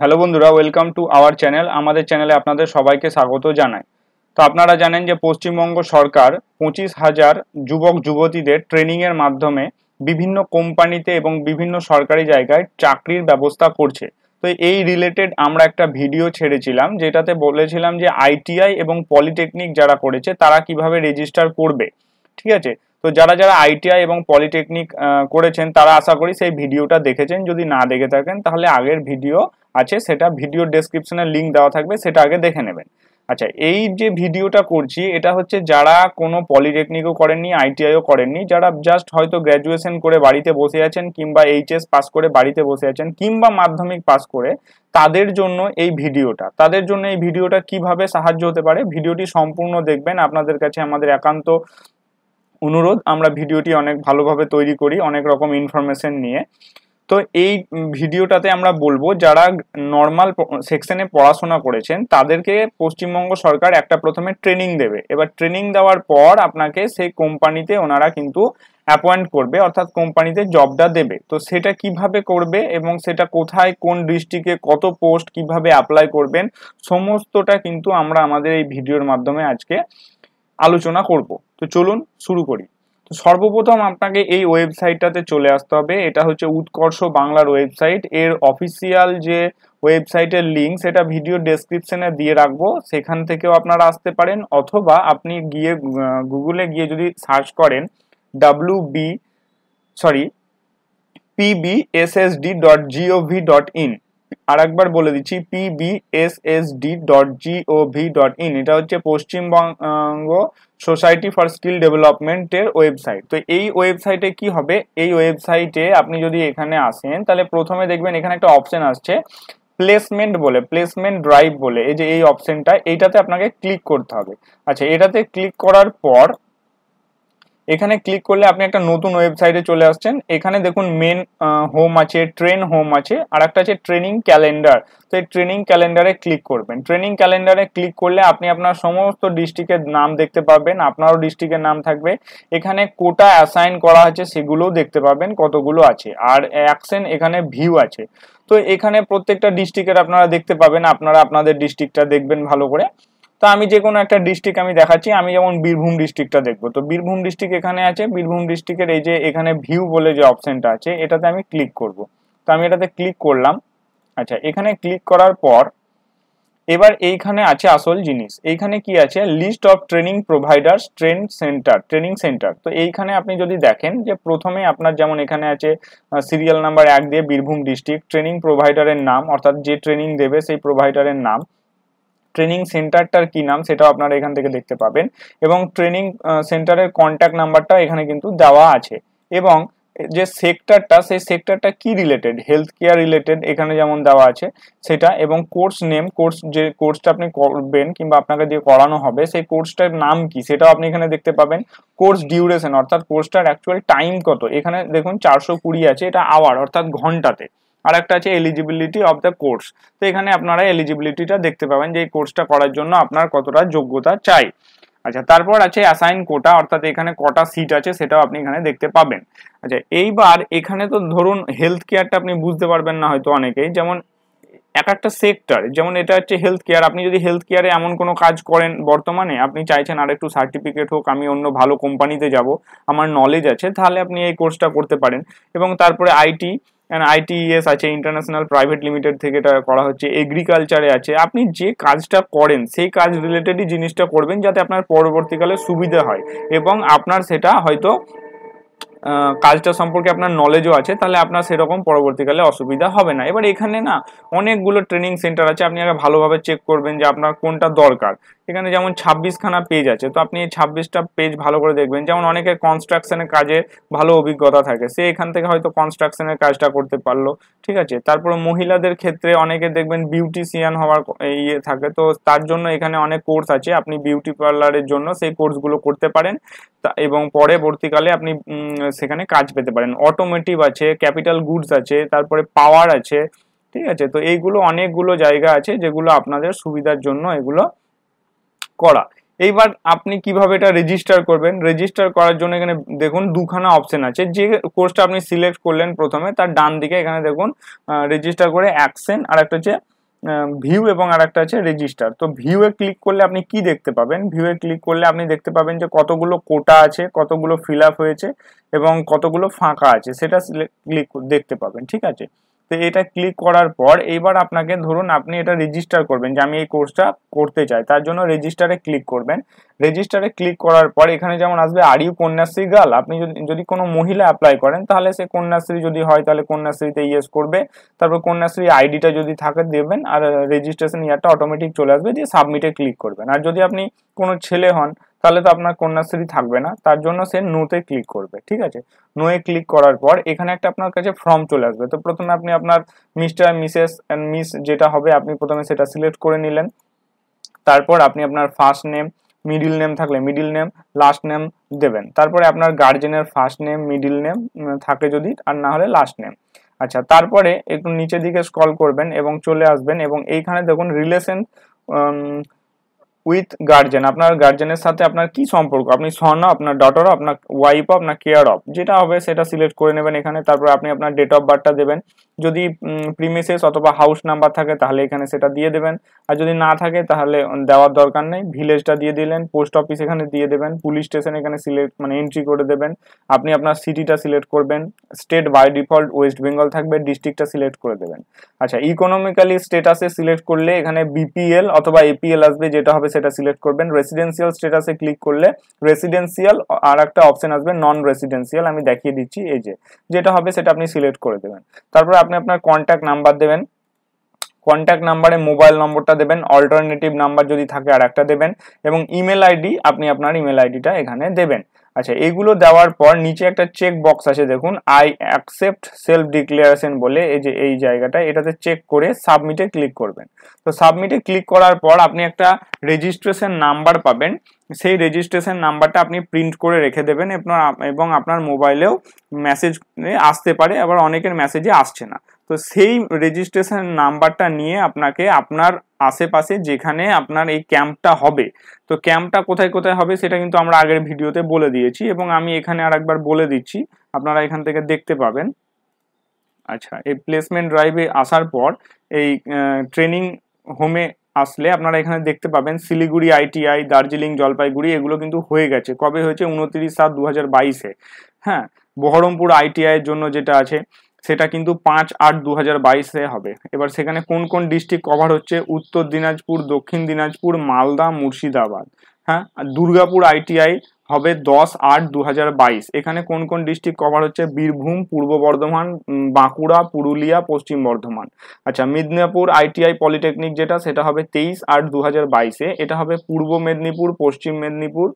hello বন্ধুরা welcome to our channel আমাদের চ্যানেলে আপনাদের সবাইকে স্বাগত জানাই তো আপনারা জানেন যে পশ্চিমবঙ্গ সরকার পঁচিশ হাজার যুবক যুবতীদের ট্রেনিংয়ের মাধ্যমে বিভিন্ন কোম্পানিতে এবং বিভিন্ন সরকারি জায়গায় চাকরির ব্যবস্থা করছে তো এই রিলেটেড আমরা একটা ভিডিও ছেড়েছিলাম যেটাতে বলেছিলাম যে আইটিআই এবং পলিটেকনিক যারা করেছে তারা কিভাবে রেজিস্টার করবে ঠিক আছে তো যারা যারা আইটিআই এবং পলিটেকনিক করেছেন তারা আশা করি সেই ভিডিওটা দেখেছেন যদি না দেখে থাকেন তাহলে আগের ভিডিও আছে সেটা ভিডিও ডেসক্রিপশনের লিঙ্ক দেওয়া থাকবে সেটা আগে দেখে নেবেন আচ্ছা এই যে ভিডিওটা করছি এটা হচ্ছে যারা কোনো পলিটেকনিকও করেননি আইটিআইও করেননি যারা জাস্ট হয়তো গ্র্যাজুয়েশন করে বাড়িতে বসে আছেন কিংবা এইচএস পাস করে বাড়িতে বসে আছেন কিংবা মাধ্যমিক পাস করে তাদের জন্য এই ভিডিওটা তাদের জন্য এই ভিডিওটা কিভাবে সাহায্য হতে পারে ভিডিওটি সম্পূর্ণ দেখবেন আপনাদের কাছে আমাদের একান্ত অনুরোধ আমরা ভিডিওটি অনেক ভালোভাবে তৈরি করি অনেক রকম ইনফরমেশন নিয়ে তো এই ভিডিওটাতে আমরা বলবো যারা নর্মাল সেকশনে পড়াশোনা করেছেন তাদেরকে পশ্চিমবঙ্গ সরকার একটা প্রথমে ট্রেনিং দেবে এবার ট্রেনিং দেওয়ার পর আপনাকে সেই কোম্পানিতে ওনারা কিন্তু অ্যাপয়েন্ট করবে অর্থাৎ কোম্পানিতে জবটা দেবে তো সেটা কিভাবে করবে এবং সেটা কোথায় কোন ডিস্ট্রিক্টে কত পোস্ট কিভাবে অ্যাপ্লাই করবেন সমস্তটা কিন্তু আমরা আমাদের এই ভিডিওর মাধ্যমে আজকে আলোচনা করব তো চলুন শুরু করি সর্বপ্রথম আপনাকে এই ওয়েবসাইটটাতে চলে আসতে হবে এটা হচ্ছে উৎকর্ষ বাংলার ওয়েবসাইট এর অফিসিয়াল যে ওয়েবসাইটের লিঙ্ক সেটা ভিডিও ডেসক্রিপশনে দিয়ে রাখবো সেখান থেকেও আপনারা আসতে পারেন অথবা আপনি গিয়ে গুগলে গিয়ে যদি সার্চ করেন W B sorry PBSSD dot G O V dot in আরেকবার বলে দিচ্ছি PBSSD dot G O V dot in এটা হচ্ছে পশ্চিমবঙ্গ সোসাইটি ফর স্কিল ডেভেলপমেন্টের ওয়েবসাইট তো এই ওয়েবসাইটে কি হবে এই ওয়েবসাইটে আপনি যদি এখানে আসেন তাহলে প্রথমে দেখবেন এখানে একটা অপশন আসছে প্লেসমেন্ট বলে প্লেসমেন্ট ড্রাইভ বলে এই যে এই অপশনটা এইটাতে আপনাকে ক্লিক করতে হবে আচ্ছা এটাতে ক্লিক করার পর এখানে ক্লিক করলে আপনি একটা নতুন ওয়েবসাইটে চলে আসছেন এখানে দেখুন মেন হোম আছে ট্রেন হোম আছে আর একটা আছে ট্রেনিং ক্যালেন্ডার তো এই ট্রেনিং ক্যালেন্ডারে ক্লিক করবেন ট্রেনিং ক্যালেন্ডারে ক্লিক করলে আপনি আপনার সমস্ত ডিস্ট্রিক্টের নাম দেখতে পাবেন আপনারও ডিস্ট্রিক্টের নাম থাকবে এখানে কোটা অ্যাসাইন করা আছে সেগুলোও দেখতে পাবেন কতগুলো আছে আর অ্যাকশন এখানে ভিউ আছে তো এখানে প্রত্যেকটা ডিস্ট্রিক্টের আপনারা দেখতে পাবেন আপনারা আপনাদের ডিস্ট্রিক্টটা দেখবেন ভালো করে তো আমি যে কোনো একটা ডিস্ট্রিক্ট আমি দেখাচ্ছি আমি যেমন বীরভূম ডিস্ট্রিক্টটা দেখবো তো বীরভূম ডিস্ট্রিক্ট এখানে আছে বীরভূম ডিস্ট্রিক্টের এই যে এখানে ভিউ বলে যে অপশানটা আছে এটাতে আমি ক্লিক করব তো আমি এটাতে ক্লিক করলাম আচ্ছা এখানে ক্লিক করার পর এবার এইখানে আছে আসল জিনিস এইখানে কি আছে list of training providers train centre training centre তো এইখানে আপনি যদি দেখেন যে প্রথমে আপনার যেমন এখানে আছে সিরিয়াল নাম্বার এক দিয়ে বীরভূম ডিস্ট্রিক্ট ট্রেনিং প্রোভাইডারের নাম অর্থাৎ যে ট্রেনিং দেবে সেই প্রোভাইডারের নাম ট্রেনিং সেন্টারটার কি নাম সেটাও আপনারা এখান থেকে দেখতে পাবেন এবং ট্রেনিং সেন্টারের কন্ট্যাক্ট নাম্বারটা এখানে কিন্তু দেওয়া আছে এবং যে সেক্টরটা সেই সেক্টরটা কি রিলেটেড হেলথ কেয়ার রিলেটেড এখানে যেমন দেওয়া আছে সেটা এবং কোর্স নেম কোর্স যে কোর্সটা আপনি করবেন কিংবা আপনাকে দিয়ে করানো হবে সেই কোর্সটার নাম কি সেটাও আপনি এখানে দেখতে পাবেন কোর্স ডিউরেশন অর্থাৎ কোর্সটার অ্যাকচুয়াল টাইম কত এখানে দেখুন চারশো কুড়ি আছে এটা আওয়ার অর্থাৎ ঘন্টাতে আর একটা আছে এলিজিবিলিটি অফ দ্য কোর্স তো এখানে আপনারা এলিজিবিলিটিটা দেখতে পাবেন যে এই কোর্সটা করার জন্য আপনার কতটা যোগ্যতা চাই আচ্ছা তারপর আছে অ্যাসাইন কোটা অর্থাৎ এখানে কটা সিট আছে সেটাও আপনি এখানে দেখতে পাবেন আচ্ছা এইবার এখানে তো ধরুন হেলথ কেয়ারটা আপনি বুঝতে পারবেন না হয়তো অনেকেই যেমন এক একটা সেক্টর যেমন এটা হচ্ছে হেলথ কেয়ার আপনি যদি হেলথ কেয়ারে এমন কোনো কাজ করেন বর্তমানে আপনি চাইছেন আর একটু সার্টিফিকেট হোক আমি অন্য ভালো কোম্পানিতে যাব আমার নলেজ আছে তাহলে আপনি এই কোর্সটা করতে পারেন এবং তারপরে আইটি অ্যান্ড আইটিএস e আছে ইন্টারন্যাশনাল প্রাইভেট লিমিটেড থেকে এটা করা হচ্ছে এগ্রিকালচারে আছে আপনি যে কাজটা করেন সেই কাজ রিলেটেডই জিনিসটা করবেন যাতে আপনার পরবর্তীকালে সুবিধা হয় এবং আপনার সেটা হয়তো কাজটা সম্পর্কে আপনার নলেজও আছে তাহলে আপনার সেরকম পরবর্তীকালে অসুবিধা হবে না এবার এখানে না অনেকগুলো ট্রেনিং সেন্টার আছে আপনি আগে ভালোভাবে চেক করবেন যে আপনার কোনটা দরকার সেখানে যেমন ছাব্বিশখানা পেজ আছে তো আপনি এই ছাব্বিশটা পেজ ভালো করে দেখবেন যেমন অনেকের কনস্ট্রাকশনের কাজে ভালো অভিজ্ঞতা থাকে সে এখান থেকে হয়তো কনস্ট্রাকশনের কাজটা করতে পারলো ঠিক আছে তারপর মহিলাদের ক্ষেত্রে অনেকে দেখবেন বিউটিশিয়ান হওয়ার ইয়ে থাকে তো তার জন্য এখানে অনেক কোর্স আছে আপনি বিউটি পার্লারের জন্য সেই কোর্সগুলো করতে পারেন এবং পরবর্তীকালে আপনি সেখানে কাজ পেতে পারেন অটোমেটিভ আছে ক্যাপিটাল গুডস আছে তারপরে পাওয়ার আছে ঠিক আছে তো এইগুলো অনেকগুলো জায়গা আছে যেগুলো আপনাদের সুবিধার জন্য এগুলো করা এইবার আপনি কিভাবে এটা রেজিস্টার করবেন রেজিস্টার করার জন্য এখানে দেখুন দুখানা অপশন আছে যে কোর্সটা আপনি সিলেক্ট করলেন প্রথমে তার ডান দিকে এখানে দেখুন রেজিস্টার করে অ্যাকশন আর একটা হচ্ছে ভিউ এবং আর একটা আছে রেজিস্টার তো ভিউয়ে ক্লিক করলে আপনি কি দেখতে পাবেন ভিউয়ে ক্লিক করলে আপনি দেখতে পাবেন যে কতগুলো কোটা আছে কতগুলো ফিল হয়েছে এবং কতগুলো ফাঁকা আছে সেটা ক্লিক দেখতে পাবেন ঠিক আছে তো এটা ক্লিক করার পর এইবার আপনাকে ধরুন আপনি এটা রেজিস্টার করবেন যে আমি এই কোর্সটা করতে চাই তার জন্য রেজিস্টারে ক্লিক করবেন রেজিস্টারে ক্লিক করার পর এখানে যেমন আসবে আর ইউ কন্যাশ্রী গার্ল আপনি যদি কোনো মহিলা অ্যাপ্লাই করেন তাহলে সে কন্যাশ্রী যদি হয় তাহলে কন্যাশ্রীতে ইয়েস করবে তারপর কন্যাশ্রী আইডিটা যদি থাকে দেবেন আর রেজিস্ট্রেশন ইয়ারটা অটোমেটিক চলে আসবে দিয়ে সাবমিটে ক্লিক করবেন আর যদি আপনি কোনো ছেলে হন তাহলে তো আপনার কন্যাশ্রী থাকবে না তার জন্য সে নোতে ক্লিক করবে ঠিক আছে নোয়ে ক্লিক করার পর এখানে একটা আপনার কাছে ফর্ম চলে আসবে তো প্রথমে আপনি আপনার মিস্টার মিসেস অ্যান্ড মিস যেটা হবে আপনি প্রথমে সেটা সিলেক্ট করে নিলেন তারপর আপনি আপনার ফার্স্ট নেম মিডিল নেম থাকলে মিডিল নেম লাস্ট নেম দেবেন তারপরে আপনার গার্জেনের ফার্স্ট নেম মিডিল নেম থাকে যদি আর না হলে লাস্ট নেম আচ্ছা তারপরে একটু নিচের দিকে স্কল করবেন এবং চলে আসবেন এবং এইখানে দেখুন রিলেশন উইথ গার্জেন আপনার গার্জেনের সাথে আপনার কি সম্পর্ক আপনি সন আপনার ডটার আপনার ওয়াইফ আপনার কেয়ার অফ যেটা হবে সেটা সিলেক্ট করে নেবেন এখানে তারপর আপনি আপনার ডেট অফ বার্থটা দেবেন যদি প্রিমিসেস অথবা হাউস নাম্বার থাকে তাহলে এখানে সেটা দিয়ে দেবেন আর যদি না থাকে তাহলে দেওয়ার দরকার নেই ভিলেজটা দিয়ে দিলেন পোস্ট অফিস এখানে দিয়ে দেবেন পুলিশ স্টেশন এখানে সিলেক্ট মানে এন্ট্রি করে দেবেন আপনি আপনার সিটিটা সিলেক্ট করবেন state by default West Bengal থাকবে ডিস্ট্রিক্টটা সিলেক্ট করে দেবেন আচ্ছা ইকোনমিক্যালি স্টেটাসে সিলেক্ট করলে এখানে বিপিএল অথবা এপিএল আসবে যেটা হবে সেটা সিলেক্ট করবেন রেসিডেন্সিয়াল স্টেটাসে ক্লিক করলে রেসিডেন্সিয়াল আর একটা অপশন আসবে নন রেসিডেন্সিয়াল আমি দেখিয়ে দিচ্ছি এই যে যেটা হবে সেটা আপনি সিলেক্ট করে দেবেন তারপর আপনি আপনার কন্ট্যাক্ট নাম্বার দেবেন কন্ট্যাক্ট নাম্বারে মোবাইল নম্বরটা দেবেন অল্টারনেটিভ নাম্বার যদি থাকে আর একটা দেবেন এবং ইমেল আইডি আপনি আপনার ইমেল আইডিটা এখানে দেবেন আচ্ছা এগুলো দেওয়ার পর নিচে একটা চেক বক্স আছে দেখুন আই অ্যাকসেপ্ট সেলফ ডিক্লারেশন বলে এই যে এই জায়গাটা এটাতে চেক করে সাবমিটে ক্লিক করবেন তো সাবমিটে ক্লিক করার পর আপনি একটা রেজিস্ট্রেশন নাম্বার পাবেন সেই রেজিস্ট্রেশন নাম্বারটা আপনি প্রিন্ট করে রেখে দেবেন এবং আপনার মোবাইলেও মেসেজ আসতে পারে আবার অনেকের মেসেজে আসছে না তো সেই রেজিস্ট্রেশন নাম্বারটা নিয়ে আপনাকে আপনার আশেপাশে যেখানে আপনার এই ক্যাম্পটা হবে তো ক্যাম্পটা কোথায় কোথায় হবে সেটা কিন্তু আমরা আগের ভিডিওতে বলে দিয়েছি এবং আমি এখানে আর একবার বলে দিচ্ছি আপনারা এখান থেকে দেখতে পাবেন আচ্ছা এই প্লেসমেন্ট ড্রাইভে আসার পর এই ট্রেনিং হোমে আসলে আপনারা এখানে দেখতে পাবেন শিলিগুড়ি আইটিআই দার্জিলিং জলপাইগুড়ি এগুলো কিন্তু হয়ে গেছে কবে হয়েছে উনত্রিশ সাত দু হাজার বাইশে হ্যাঁ বহরমপুর আইটিআইয়ের জন্য যেটা আছে সেটা কিন্তু পাঁচ আট দু হাজার বাইশে হবে এবার সেখানে কোন কোন ডিস্ট্রিক্ট কভার হচ্ছে উত্তর দিনাজপুর দক্ষিণ দিনাজপুর মালদা মুর্শিদাবাদ হ্যাঁ দুর্গাপুর আইটিআই হবে দশ আট দু এখানে কোন কোন ডিস্ট্রিক্ট কভার হচ্ছে বীরভূম পূর্ব বর্ধমান বাঁকুড়া পুরুলিয়া পশ্চিম বর্ধমান আচ্ছা মেদিনীপুর আইটিআই পলিটেকনিক যেটা সেটা হবে তেইশ আট দু এটা হবে পূর্ব মেদিনীপুর পশ্চিম মেদিনীপুর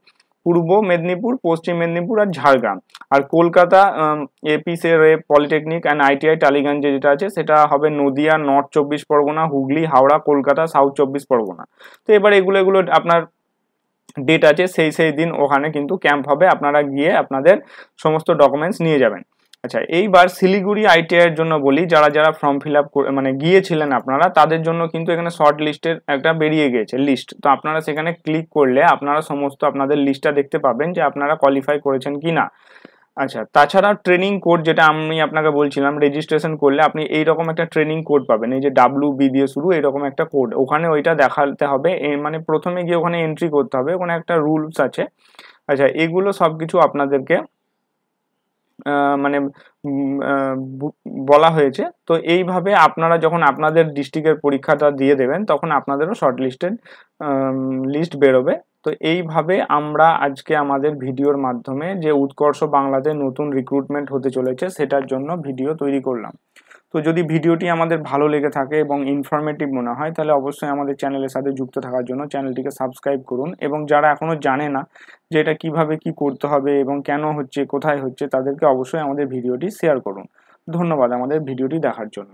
পূর্ব মেদিনীপুর পশ্চিম মেদিনীপুর আর ঝাড়গ্রাম আর কলকাতা এপিসের পলিটেকনিক অ্যান্ড আইটিআই টালিগঞ্জে যেটা আছে সেটা হবে নদিয়া নর্থ চব্বিশ পরগনা হুগলি হাওড়া কলকাতা সাউথ চব্বিশ পরগনা তো এবার এগুলো এগুলো আপনার ডেট আছে সেই সেই দিন ওখানে কিন্তু ক্যাম্প হবে আপনারা গিয়ে আপনাদের সমস্ত ডকুমেন্টস নিয়ে যাবেন আচ্ছা এইবার শিলিগুড়ি আইটিআইয়ের জন্য বলি যারা যারা ফর্ম ফিল আপ মানে গিয়েছিলেন আপনারা তাদের জন্য কিন্তু এখানে শর্ট লিস্টের একটা বেরিয়ে গিয়েছে লিস্ট তো আপনারা সেখানে ক্লিক করলে আপনারা সমস্ত আপনাদের লিস্টটা দেখতে পাবেন যে আপনারা কোয়ালিফাই করেছেন কি না আচ্ছা তাছাড়া ট্রেনিং কোড যেটা আমি আপনাকে বলছিলাম রেজিস্ট্রেশন করলে আপনি এইরকম একটা ট্রেনিং কোড পাবেন এই যে ডাব্লু বি দিয়ে শুরু এরকম একটা কোড ওখানে ওইটা দেখাতে হবে মানে প্রথমে গিয়ে ওখানে এন্ট্রি করতে হবে ওখানে একটা রুলস আছে আচ্ছা এগুলো সব কিছু আপনাদেরকে মানে বলা হয়েছে তো এইভাবে আপনারা যখন আপনাদের ডিস্ট্রিক্টের পরীক্ষাটা দিয়ে দেবেন তখন আপনাদেরও শর্ট লিস্টেড লিস্ট বেরোবে তো এইভাবে আমরা আজকে আমাদের ভিডিওর মাধ্যমে যে উৎকর্ষ বাংলাতে নতুন রিক্রুটমেন্ট হতে চলেছে সেটার জন্য ভিডিও তৈরি করলাম তো যদি ভিডিওটি আমাদের ভালো লেগে থাকে এবং ইনফরমেটিভ মনে হয় তাহলে অবশ্যই আমাদের চ্যানেলের সাথে যুক্ত থাকার জন্য চ্যানেলটিকে সাবস্ক্রাইব করুন এবং যারা এখনও জানে না যে এটা কীভাবে কী করতে হবে এবং কেন হচ্ছে কোথায় হচ্ছে তাদেরকে অবশ্যই আমাদের ভিডিওটি শেয়ার করুন ধন্যবাদ আমাদের ভিডিওটি দেখার জন্য